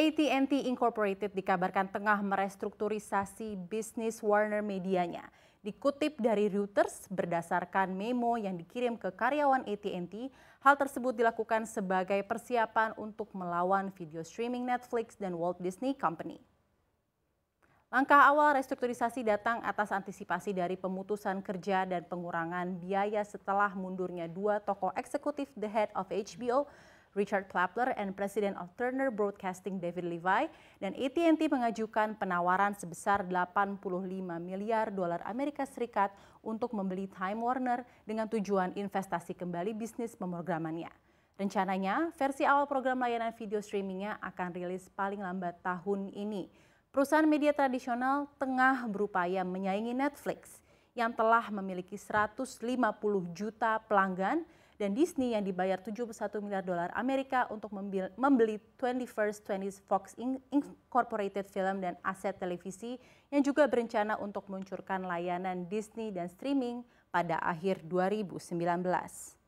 AT&T Incorporated dikabarkan tengah merestrukturisasi bisnis Warner Medianya. Dikutip dari Reuters berdasarkan memo yang dikirim ke karyawan AT&T, hal tersebut dilakukan sebagai persiapan untuk melawan video streaming Netflix dan Walt Disney Company. Langkah awal restrukturisasi datang atas antisipasi dari pemutusan kerja dan pengurangan biaya setelah mundurnya dua tokoh eksekutif The Head of HBO, Richard Klapler and President of Turner Broadcasting David Levi dan AT&T mengajukan penawaran sebesar 85 miliar dolar Amerika Serikat untuk membeli Time Warner dengan tujuan investasi kembali bisnis pemrogramannya. Rencananya, versi awal program layanan video streamingnya akan rilis paling lambat tahun ini. Perusahaan media tradisional tengah berupaya menyaingi Netflix yang telah memiliki 150 juta pelanggan dan Disney yang dibayar 71 miliar dolar Amerika untuk membeli 21st 20 Fox Incorporated film dan aset televisi yang juga berencana untuk meluncurkan layanan Disney dan streaming pada akhir 2019.